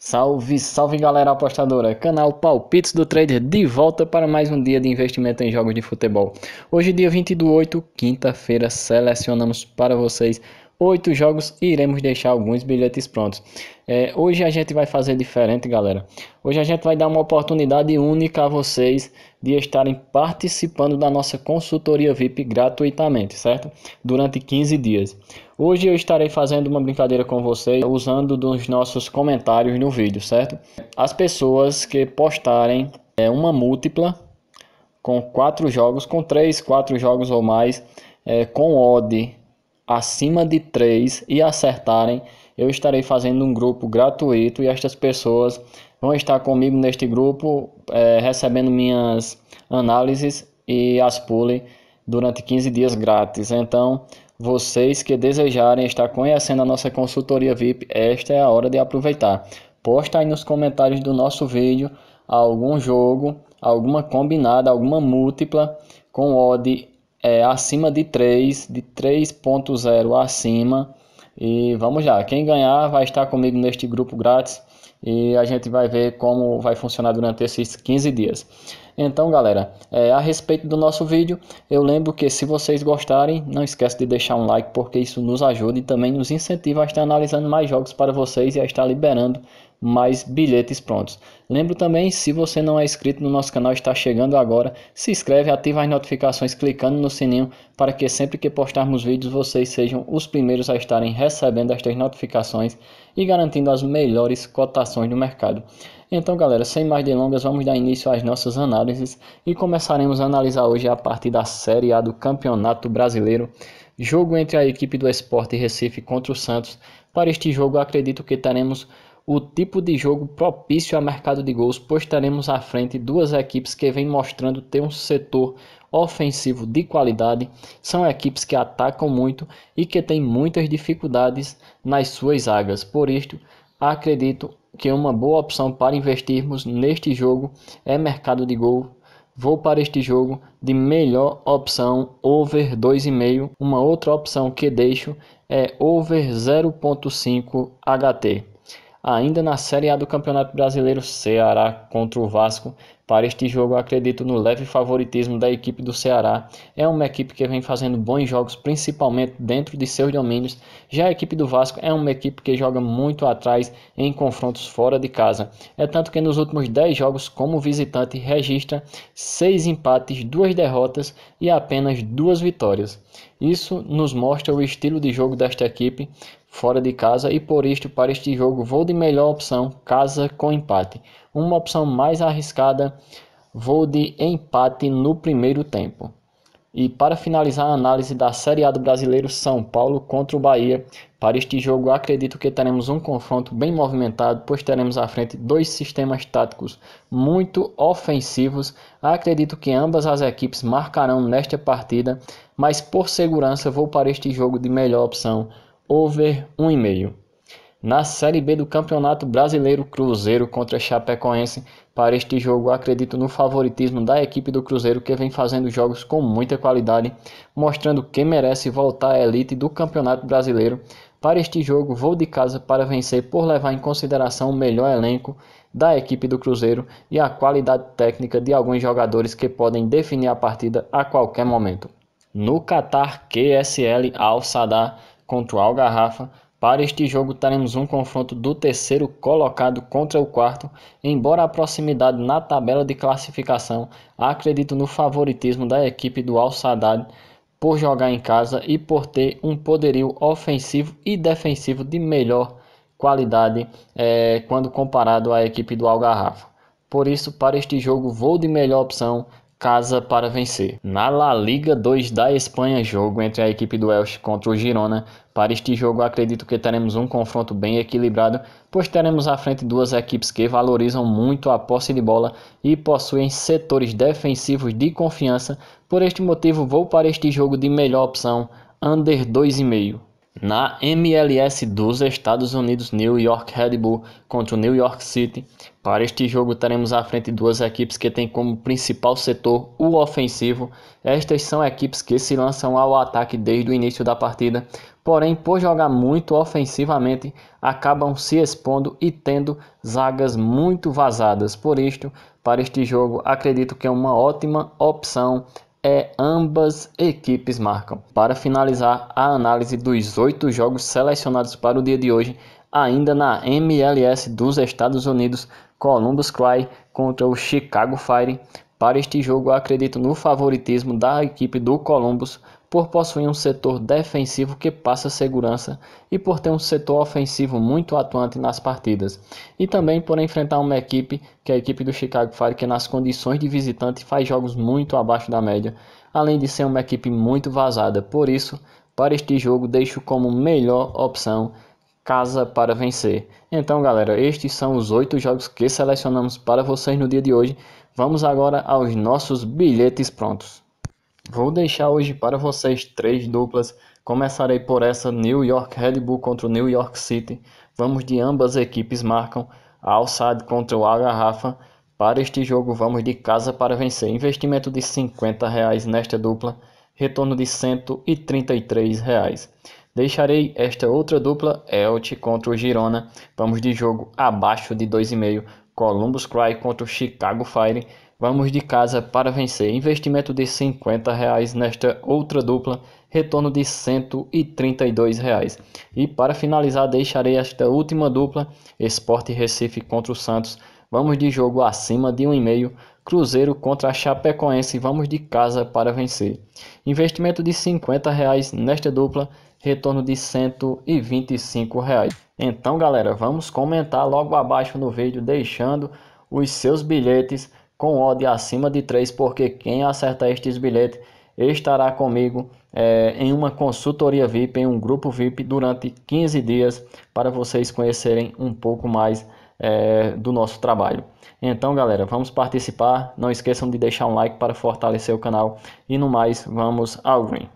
Salve, salve galera apostadora! Canal Palpites do Trader de volta para mais um dia de investimento em jogos de futebol. Hoje, dia 20 do 8, quinta-feira, selecionamos para vocês oito jogos e iremos deixar alguns bilhetes prontos. É, hoje a gente vai fazer diferente, galera. Hoje a gente vai dar uma oportunidade única a vocês de estarem participando da nossa consultoria VIP gratuitamente, certo? Durante 15 dias. Hoje eu estarei fazendo uma brincadeira com vocês usando dos nossos comentários no vídeo, certo? As pessoas que postarem é, uma múltipla com quatro jogos, com três, quatro jogos ou mais, é, com odd acima de 3 e acertarem, eu estarei fazendo um grupo gratuito e estas pessoas vão estar comigo neste grupo, é, recebendo minhas análises e as pule durante 15 dias grátis. Então, vocês que desejarem estar conhecendo a nossa consultoria VIP, esta é a hora de aproveitar. Posta aí nos comentários do nosso vídeo algum jogo, alguma combinada, alguma múltipla com odd é, acima de 3, de 3.0 acima. E vamos lá, quem ganhar vai estar comigo neste grupo grátis e a gente vai ver como vai funcionar durante esses 15 dias. Então, galera, é, a respeito do nosso vídeo, eu lembro que se vocês gostarem, não esquece de deixar um like, porque isso nos ajuda e também nos incentiva a estar analisando mais jogos para vocês e a estar liberando mais bilhetes prontos. Lembro também, se você não é inscrito no nosso canal está chegando agora, se inscreve, ativa as notificações clicando no sininho para que sempre que postarmos vídeos vocês sejam os primeiros a estarem recebendo estas notificações e garantindo as melhores cotações do mercado. Então galera, sem mais delongas, vamos dar início às nossas análises e começaremos a analisar hoje a partir da Série A do Campeonato Brasileiro. Jogo entre a equipe do Esporte Recife contra o Santos. Para este jogo, acredito que teremos o tipo de jogo propício a mercado de gols, pois teremos à frente duas equipes que vêm mostrando ter um setor ofensivo de qualidade, são equipes que atacam muito e que têm muitas dificuldades nas suas zagas. Por isto, acredito que uma boa opção para investirmos neste jogo é mercado de gol. Vou para este jogo de melhor opção over 2,5. Uma outra opção que deixo é over 0.5 HT. Ainda na Série A do Campeonato Brasileiro, Ceará contra o Vasco para este jogo, acredito no leve favoritismo da equipe do Ceará. É uma equipe que vem fazendo bons jogos, principalmente dentro de seus domínios. Já a equipe do Vasco é uma equipe que joga muito atrás em confrontos fora de casa. É tanto que nos últimos 10 jogos, como visitante, registra 6 empates, 2 derrotas e apenas 2 vitórias. Isso nos mostra o estilo de jogo desta equipe fora de casa e por isto para este jogo vou de melhor opção casa com empate. Uma opção mais arriscada Vou de empate no primeiro tempo. E para finalizar a análise da Série A do Brasileiro São Paulo contra o Bahia, para este jogo acredito que teremos um confronto bem movimentado, pois teremos à frente dois sistemas táticos muito ofensivos. Acredito que ambas as equipes marcarão nesta partida, mas por segurança vou para este jogo de melhor opção, over 1,5. Na Série B do Campeonato Brasileiro, Cruzeiro contra Chapecoense. Para este jogo, acredito no favoritismo da equipe do Cruzeiro, que vem fazendo jogos com muita qualidade, mostrando que merece voltar à elite do Campeonato Brasileiro. Para este jogo, vou de casa para vencer por levar em consideração o melhor elenco da equipe do Cruzeiro e a qualidade técnica de alguns jogadores que podem definir a partida a qualquer momento. No Qatar QSL Al Sadar contra o Al Garrafa, para este jogo teremos um confronto do terceiro colocado contra o quarto, embora a proximidade na tabela de classificação acredito no favoritismo da equipe do Al Saddad por jogar em casa e por ter um poderio ofensivo e defensivo de melhor qualidade é, quando comparado à equipe do Algarrafa. Por isso, para este jogo, vou de melhor opção casa para vencer. Na La Liga 2 da Espanha, jogo entre a equipe do Elche contra o Girona. Para este jogo, acredito que teremos um confronto bem equilibrado, pois teremos à frente duas equipes que valorizam muito a posse de bola e possuem setores defensivos de confiança. Por este motivo, vou para este jogo de melhor opção, under 2,5. Na MLS dos Estados Unidos, New York Red Bull contra o New York City. Para este jogo, teremos à frente duas equipes que têm como principal setor o ofensivo. Estas são equipes que se lançam ao ataque desde o início da partida, porém, por jogar muito ofensivamente, acabam se expondo e tendo zagas muito vazadas. Por isto, para este jogo, acredito que é uma ótima opção é ambas equipes marcam. Para finalizar a análise dos oito jogos selecionados para o dia de hoje, ainda na MLS dos Estados Unidos, Columbus Cry contra o Chicago Fire, para este jogo, acredito no favoritismo da equipe do Columbus por possuir um setor defensivo que passa segurança e por ter um setor ofensivo muito atuante nas partidas, e também por enfrentar uma equipe que é a equipe do Chicago Fire, que nas condições de visitante faz jogos muito abaixo da média, além de ser uma equipe muito vazada. Por isso, para este jogo, deixo como melhor opção casa para vencer. Então, galera, estes são os oito jogos que selecionamos para vocês no dia de hoje. Vamos agora aos nossos bilhetes prontos. Vou deixar hoje para vocês três duplas. Começarei por essa New York Red Bull contra o New York City. Vamos de ambas equipes marcam Al Sadd contra o Garrafa. Para este jogo vamos de casa para vencer. Investimento de R$ 50 reais nesta dupla, retorno de R$ 133. Reais. Deixarei esta outra dupla, Elche contra o Girona. Vamos de jogo abaixo de 2,5. Columbus Cry contra o Chicago Fire. Vamos de casa para vencer. Investimento de 50 reais nesta outra dupla, retorno de 132 reais. E para finalizar, deixarei esta última dupla, Esporte Recife contra o Santos. Vamos de jogo acima de 1,5. Cruzeiro contra a Chapecoense. Vamos de casa para vencer. Investimento de 50 reais nesta dupla, retorno de 125 reais. Então galera, vamos comentar logo abaixo no vídeo deixando os seus bilhetes com odd acima de 3, porque quem acertar estes bilhetes estará comigo é, em uma consultoria VIP, em um grupo VIP durante 15 dias para vocês conhecerem um pouco mais é, do nosso trabalho. Então, galera, vamos participar. Não esqueçam de deixar um like para fortalecer o canal. E no mais, vamos ao green.